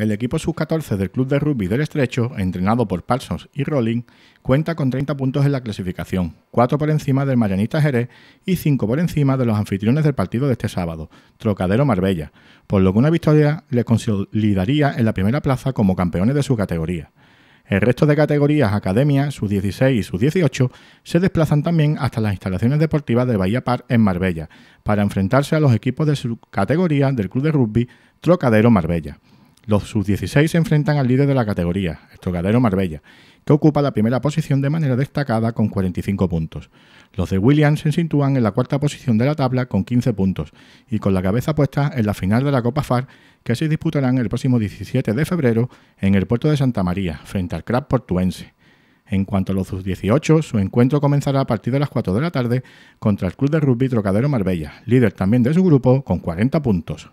El equipo sub-14 del Club de Rugby del Estrecho, entrenado por Parsons y Rolling, cuenta con 30 puntos en la clasificación, 4 por encima del Marianista Jerez y 5 por encima de los anfitriones del partido de este sábado, Trocadero Marbella, por lo que una victoria les consolidaría en la primera plaza como campeones de su categoría. El resto de categorías Academia, sub 16 y sub 18 se desplazan también hasta las instalaciones deportivas de Bahía Par en Marbella para enfrentarse a los equipos de su categoría del Club de Rugby Trocadero Marbella. Los sub-16 se enfrentan al líder de la categoría, trocadero Marbella, que ocupa la primera posición de manera destacada con 45 puntos. Los de Williams se sitúan en la cuarta posición de la tabla con 15 puntos y con la cabeza puesta en la final de la Copa FAR que se disputarán el próximo 17 de febrero en el puerto de Santa María, frente al Club portuense. En cuanto a los sub-18, su encuentro comenzará a partir de las 4 de la tarde contra el Club de Rugby Trocadero Marbella, líder también de su grupo con 40 puntos.